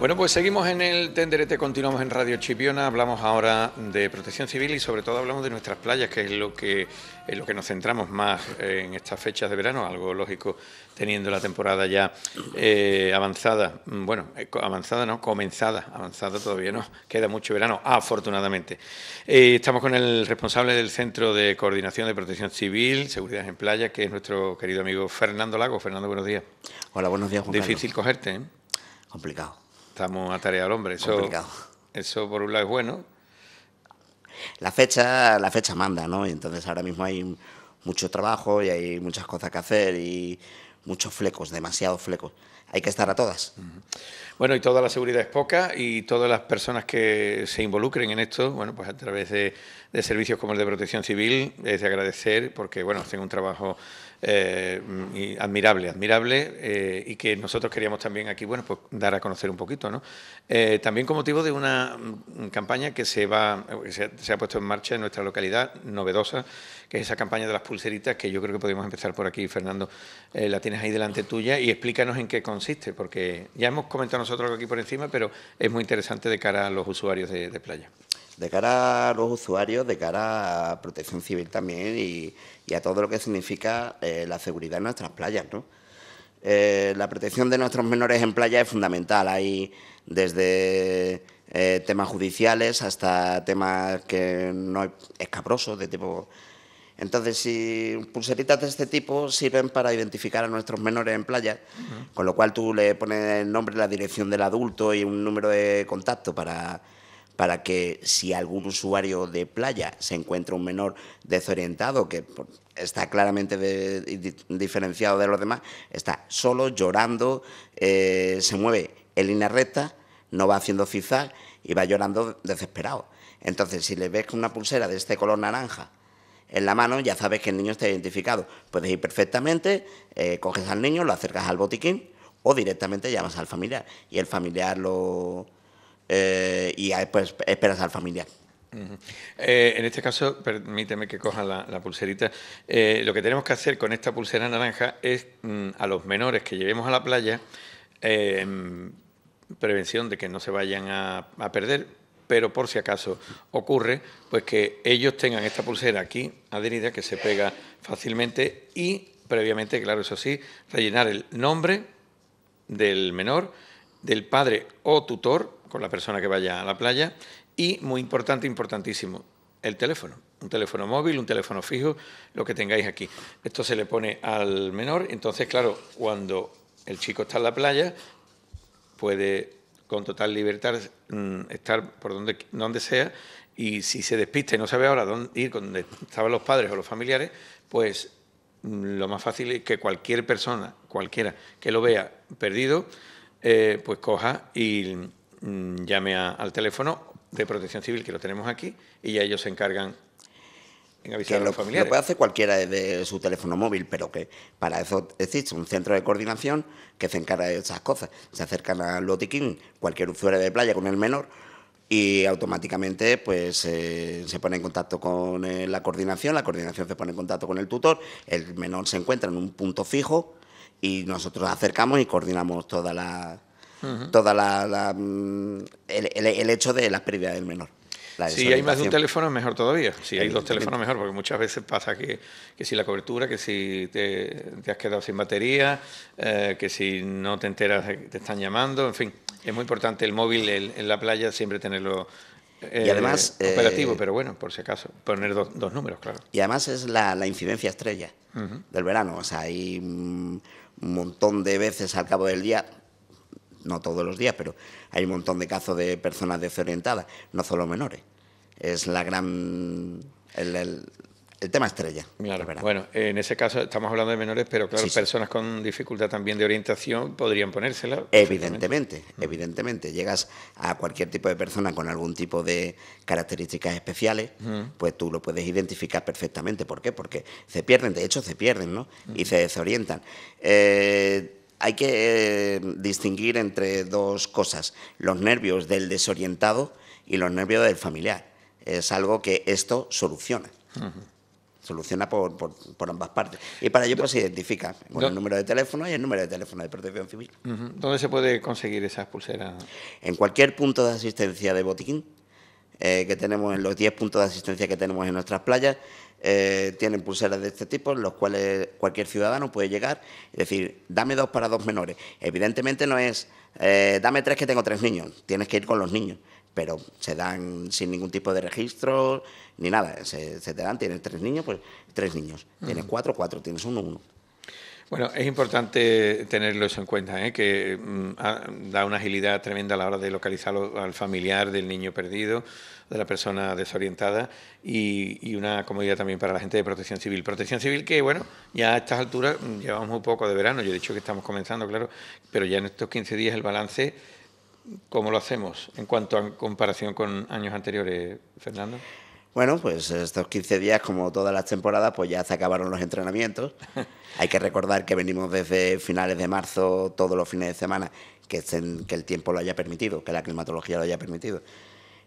Bueno, pues seguimos en el tenderete, continuamos en Radio Chipiona, hablamos ahora de protección civil y sobre todo hablamos de nuestras playas, que es lo que, es lo que nos centramos más en estas fechas de verano, algo lógico teniendo la temporada ya eh, avanzada, bueno, eh, avanzada no, comenzada, avanzada todavía no, queda mucho verano, afortunadamente. Eh, estamos con el responsable del Centro de Coordinación de Protección Civil, Seguridad en Playa, que es nuestro querido amigo Fernando Lago. Fernando, buenos días. Hola, buenos días, Juan Difícil cogerte, ¿eh? Complicado. Estamos a tarea del hombre. Eso, eso por un lado es bueno. La fecha, la fecha manda, ¿no? Y entonces ahora mismo hay mucho trabajo y hay muchas cosas que hacer y muchos flecos, demasiados flecos. Hay que estar a todas. Bueno, y toda la seguridad es poca y todas las personas que se involucren en esto, bueno, pues a través de de servicios como el de protección civil es de agradecer porque, bueno, hacen un trabajo eh, admirable, admirable eh, y que nosotros queríamos también aquí, bueno, pues dar a conocer un poquito, ¿no? Eh, también con motivo de una mm, campaña que se va, se, ha puesto en marcha en nuestra localidad, novedosa, que es esa campaña de las pulseritas, que yo creo que podemos empezar por aquí, Fernando, la tienes ahí delante tuya y explícanos en qué consiste, porque ya hemos comentado nosotros aquí por encima, pero es muy interesante de cara a los usuarios de playa de cara a los usuarios, de cara a protección civil también y, a todo lo que significa eh, la seguridad en nuestras playas. ¿no? Eh, la protección de nuestros menores en playa es fundamental. Hay desde eh, temas judiciales hasta temas que no escabrosos de tipo... Entonces, si pulseritas de este tipo sirven para identificar a nuestros menores en playa, con lo cual tú le pones el nombre, la dirección del adulto y un número de contacto para para que si algún usuario de playa se encuentra un menor desorientado, que está claramente diferenciado de los demás, está solo, llorando, eh, se mueve en línea recta, no va haciendo zigzag y va llorando desesperado. Entonces, si le ves una pulsera de este color naranja en la mano, ya sabes que el niño está identificado. Puedes ir perfectamente, eh, coges al niño, lo acercas al botiquín o directamente llamas al familiar y el familiar lo eh, y después pues, esperanza al familiar. Eh, en este caso, permíteme que coja la, pulserita. Eh, lo que tenemos que hacer con esta pulsera naranja es mm, a los menores que llevemos a la playa, em, prevención de que no se vayan a, a, perder, pero por si acaso ocurre, pues que ellos tengan esta pulsera aquí adherida que se pega fácilmente y previamente, claro, eso sí, rellenar el nombre del menor, del padre o tutor por la persona que vaya a la playa. Y muy importante, importantísimo, el teléfono. Un teléfono móvil, un teléfono fijo, lo que tengáis aquí. Esto se le pone al menor. Entonces, claro, cuando el chico está en la playa, puede con total libertad mm, estar por donde, donde sea y si se despista y no sabe ahora dónde ir, donde estaban los padres o los familiares, pues mm, lo más fácil es que cualquier persona, cualquiera que lo vea perdido, eh, pues coja y Mm, llame al teléfono de Protección Civil, que lo tenemos aquí, y ya ellos se encargan en avisar a los familiares. Lo puede hacer cualquiera desde su teléfono móvil, pero que para eso existe un centro de coordinación que se encarga de esas cosas. Se acercan al botiquín cualquier usuario de playa con el menor y automáticamente pues eh, se pone en contacto con eh, la coordinación, la coordinación se pone en contacto con el tutor, el menor se encuentra en un punto fijo y nosotros acercamos y coordinamos toda la toda la, mm, el, hecho de las pérdidas del menor. Si hay más de un teléfono, mejor todavía. Si hay dos teléfonos, mejor, porque muchas veces pasa que, si la cobertura, que si te, has quedado sin batería, eh, que si no te enteras que te están llamando, en fin, es muy importante el móvil en la playa siempre tenerlo eh, eh, operativo, pero bueno, por si acaso, poner dos, números, claro. Y además es la, incidencia estrella del verano. O sea, hay mm, un montón de veces al cabo del día, no todos los días, pero hay un montón de casos de personas desorientadas, no solo menores. Es la gran. El, tema estrella. bueno, en ese caso estamos hablando de menores, pero claro, personas con dificultad también de orientación podrían ponérsela. Evidentemente, mm. evidentemente. Llegas a cualquier tipo de persona con algún tipo de características especiales, mm. pues tú lo puedes identificar perfectamente. ¿Por qué? Porque se pierden, de hecho se pierden, ¿no? Mm. Y se desorientan. Eh, hay que eh, distinguir entre dos cosas, los nervios del desorientado y los nervios del familiar. Es algo que esto soluciona. Soluciona por, ambas partes. Y para ello pues, se identifica con el número de teléfono y el número de teléfono de protección civil. ¿Dónde se puede conseguir esas pulseras? En cualquier punto de asistencia de botiquín eh, que tenemos en los 10 puntos de asistencia que tenemos en nuestras playas. Eh, tienen pulseras de este tipo, en los cuales cualquier ciudadano puede llegar y decir, dame dos para dos menores. Evidentemente no es, eh, dame tres que tengo tres niños, tienes que ir con los niños, pero se dan sin ningún tipo de registro ni nada, se, te dan, tienes tres niños, pues tres niños, tienes mm. cuatro, cuatro, tienes uno, uno. Bueno, es importante tenerlo eso en cuenta, ¿eh? que mm, da una agilidad tremenda a la hora de localizar al familiar del niño perdido, de la persona desorientada y, una comodidad también para la gente de protección civil. Protección civil que, bueno, ya a estas alturas mm, llevamos un poco de verano, yo he dicho que estamos comenzando, claro, pero ya en estos 15 días el balance, ¿cómo lo hacemos en cuanto a comparación con años anteriores, Fernando? Bueno, pues estos 15 días, como todas las temporadas, pues ya se acabaron los entrenamientos. Hay que recordar que venimos desde finales de marzo, todos los fines de semana, que, el tiempo lo haya permitido, que la climatología lo haya permitido.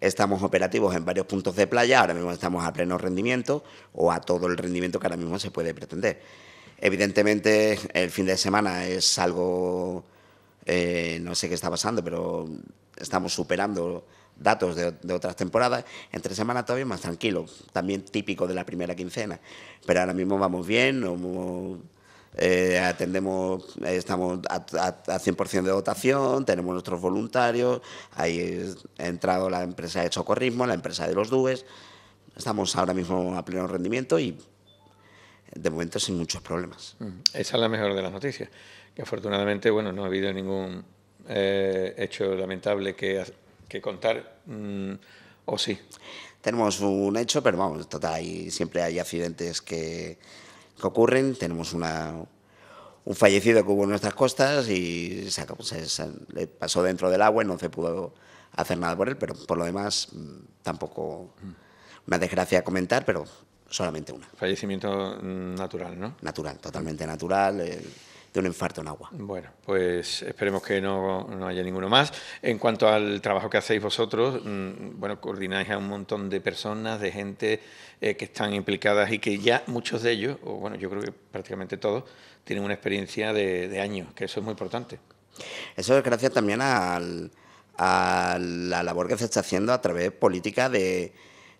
Estamos operativos en varios puntos de playa, ahora mismo estamos a pleno rendimiento o a todo el rendimiento que ahora mismo se puede pretender. Evidentemente, el fin de semana es algo, eh, no sé qué está pasando, pero estamos superando datos de, otras temporadas, entre semanas todavía más tranquilo, también típico de la primera quincena. Pero ahora mismo vamos bien, eh, atendemos, estamos a, 100% de dotación, tenemos nuestros voluntarios, ahí ha entrado la empresa de socorrismo, la empresa de los DUES, estamos ahora mismo a pleno rendimiento y de momento sin muchos problemas. Esa es la mejor de las noticias, que afortunadamente bueno, no ha habido ningún eh, hecho lamentable que que contar mm, o sí. Tenemos un hecho, pero vamos, total, y siempre hay accidentes que, ocurren. Tenemos una, un fallecido que hubo en nuestras costas y le pasó dentro del agua y no se pudo hacer nada por él, pero por lo demás mm, tampoco mm. una desgracia comentar, pero solamente una. Fallecimiento natural, ¿no? Natural, totalmente natural de un infarto en agua. Bueno, pues esperemos que no, haya ninguno más. En cuanto al trabajo que hacéis vosotros, mm, bueno, coordináis a un montón de personas, de gente eh, que están implicadas y que ya muchos de ellos, o bueno, yo creo que prácticamente todos, tienen una experiencia de, años, que eso es muy importante. Eso es gracias también a la labor que se está haciendo a través política de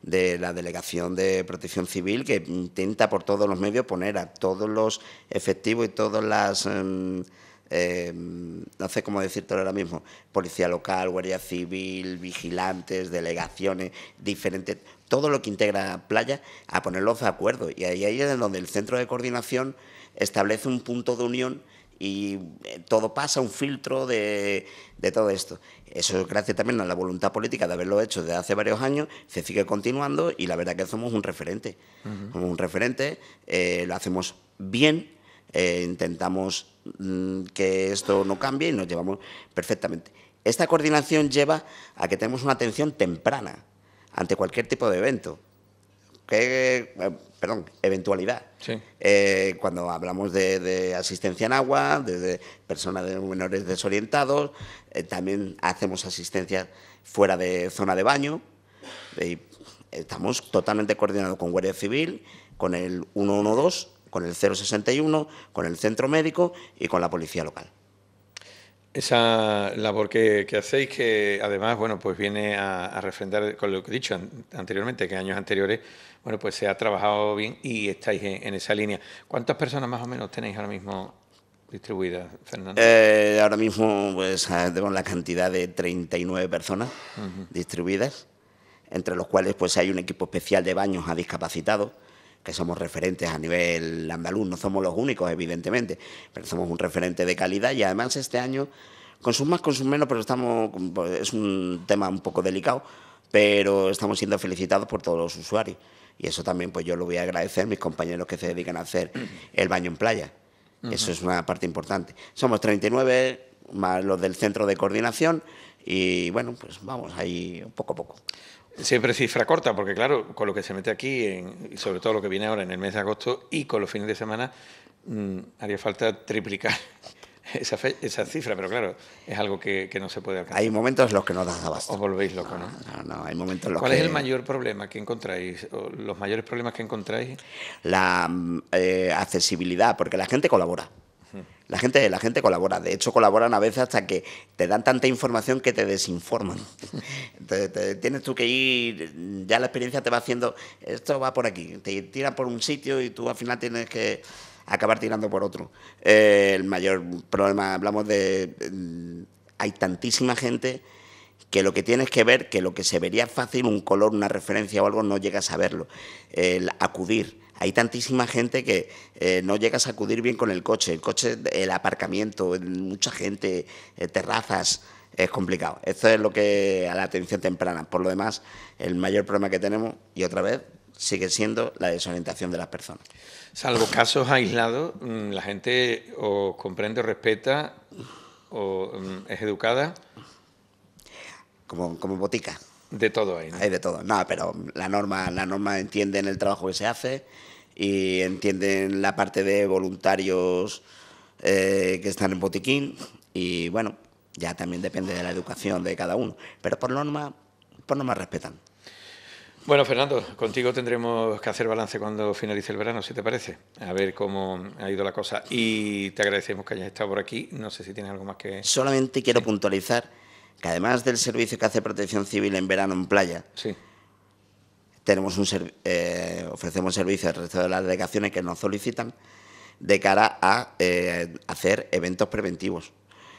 de la Delegación de Protección Civil, que intenta por todos los medios poner a todos los efectivos y todas las... Em, em, no sé cómo decirte ahora mismo, policía local, guardia civil, vigilantes, delegaciones, diferentes, todo lo que integra playa, a ponerlos de acuerdo. Y ahí, ahí es donde el centro de coordinación establece un punto de unión y eh, todo pasa, un filtro de, de todo esto. Eso es gracias también a la voluntad política de haberlo hecho desde hace varios años, se sigue continuando y la verdad que somos un referente. Somos un referente, eh, lo hacemos bien, eh, intentamos mm, que esto no cambie y nos llevamos perfectamente. Esta coordinación lleva a que tenemos una atención temprana ante cualquier tipo de evento que eh, perdón, eventualidad. Eh, cuando hablamos de, asistencia en agua, de, personas de menores desorientados, eh, también hacemos asistencia fuera de zona de baño. estamos totalmente coordinados con Guardia Civil, con el 112, con el 061, con el centro médico y con la policía local esa labor que, hacéis, que además, pues viene a, refrendar con lo que he dicho anteriormente, que años anteriores, bueno, pues se ha trabajado bien y estáis en, esa línea. ¿Cuántas personas más o menos tenéis ahora mismo distribuidas, Fernando? Eh, ahora mismo, pues ah, tenemos la cantidad de 39 personas distribuidas, entre los cuales, pues hay un equipo especial de baños a discapacitados que somos referentes a nivel andaluz, no somos los únicos, evidentemente, pero somos un referente de calidad y además este año, con sus más, con sus menos, pero estamos, pues, es un tema un poco delicado, pero estamos siendo felicitados por todos los usuarios. Y eso también pues yo lo voy a agradecer a mis compañeros que se dedican a hacer el baño en playa. Eso es una parte importante. Somos 39 más los del centro de coordinación y bueno, pues vamos ahí poco a poco. Siempre cifra corta, porque claro, con lo que se mete aquí, sobre todo lo que viene ahora en el mes de agosto y con los fines de semana, mm, haría falta triplicar esa, cifra, pero claro, es algo que, no se puede alcanzar. Hay momentos en los que no das abasto. Os volvéis locos, ¿no? No, no, hay momentos en los ¿Cuál es el mayor problema que encontráis? ¿Los mayores problemas que encontráis? La mm, eh, accesibilidad, porque la gente colabora. La gente, la gente colabora, de hecho colaboran a veces hasta que te dan tanta información que te desinforman. tienes tú que ir, ya la experiencia te va haciendo, esto va por aquí, te tira por un sitio y tú al final tienes que acabar tirando por otro. Eh, el mayor problema, hablamos de, mm, hay tantísima gente que lo que tienes que ver, que lo que se vería fácil, un color, una referencia o algo, no llegas a verlo. El acudir hay tantísima gente que eh, no llega a sacudir bien con el coche, el coche, el aparcamiento, mucha gente, eh, terrazas, es complicado. Esto es lo que a la atención temprana. Por lo demás, el mayor problema que tenemos, y otra vez, sigue siendo la desorientación de las personas. Salvo casos aislados, mm, la gente o comprende o respeta o mm, es educada. Como, botica. De todo hay. Hay de todo. No, pero la norma, la norma entiende en el trabajo que se hace, y entienden la parte de voluntarios eh, que están en botiquín y bueno, ya también depende de la educación de cada uno, pero por norma, por norma respetan. Bueno, Fernando, contigo tendremos que hacer balance cuando finalice el verano, si te parece, a ver cómo ha ido la cosa. Y te agradecemos que hayas estado por aquí. No sé si tienes algo más que... Solamente quiero puntualizar que además del servicio que hace Protección Civil en verano en playa, sí tenemos un eh, ofrecemos servicios al resto de las delegaciones que nos solicitan de cara a eh, hacer eventos preventivos.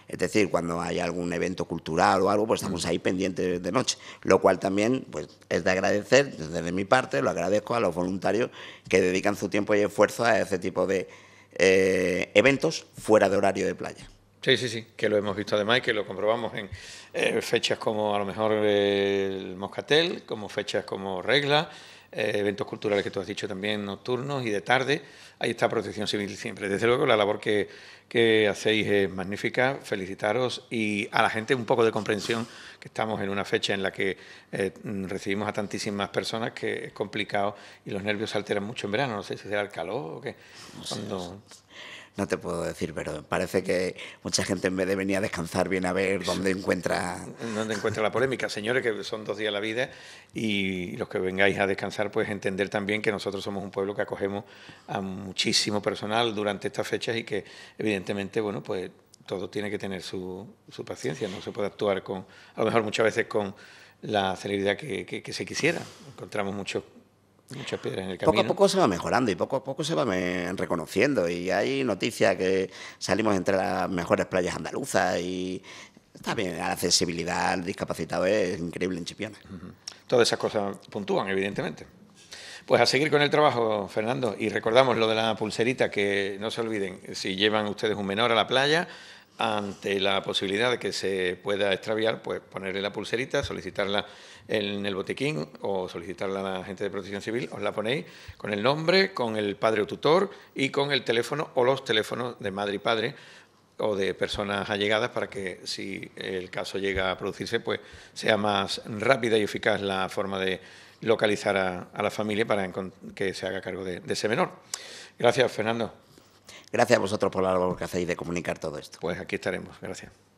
Es decir, cuando hay algún evento cultural o algo, pues estamos mm. ahí pendientes de noche. Lo cual también pues, es de agradecer, desde mi parte, lo agradezco a los voluntarios que dedican su tiempo y esfuerzo a ese tipo de eh, eventos fuera de horario de playa. Sí, sí, sí, que lo hemos visto además y que lo comprobamos en eh, fechas como a lo mejor el Moscatel, como fechas como Regla, eh, eventos culturales que tú has dicho también nocturnos y de tarde. Ahí está Protección Civil siempre. Desde luego la labor que, que hacéis es magnífica, felicitaros y a la gente un poco de comprensión que estamos en una fecha en la que eh, recibimos a tantísimas personas que es complicado y los nervios se alteran mucho en verano, no sé si será el calor o qué. Cuando no te puedo decir, pero parece que mucha gente en vez de venir a descansar viene a ver dónde encuentra... Dónde encuentra la polémica, señores, que son dos días la vida y los que vengáis a descansar, pues entender también que nosotros somos un pueblo que acogemos a muchísimo personal durante estas fechas y que evidentemente, bueno, pues todo tiene que tener su, paciencia, no se puede actuar con, a lo mejor muchas veces con la celeridad que, que se quisiera. Encontramos muchos Muchas en el camino. Poco a poco se va mejorando y poco a poco se va reconociendo. Y hay noticias que salimos entre las mejores playas andaluzas y también La accesibilidad al discapacitado es increíble en Chipiona. Todas esas cosas puntúan, evidentemente. Pues a seguir con el trabajo, Fernando. Y recordamos lo de la pulserita, que no se olviden, si llevan ustedes un menor a la playa, ante la posibilidad de que se pueda extraviar, pues ponerle la pulserita, solicitarla en el botiquín o solicitarla a la gente de protección civil, os la ponéis con el nombre, con el padre o tutor y con el teléfono o los teléfonos de madre y padre o de personas allegadas para que si el caso llega a producirse, pues sea más rápida y eficaz la forma de localizar a, la familia para que se haga cargo de ese menor. Gracias, Fernando. Gracias a vosotros por la labor que hacéis de comunicar todo esto. Pues aquí estaremos. Gracias.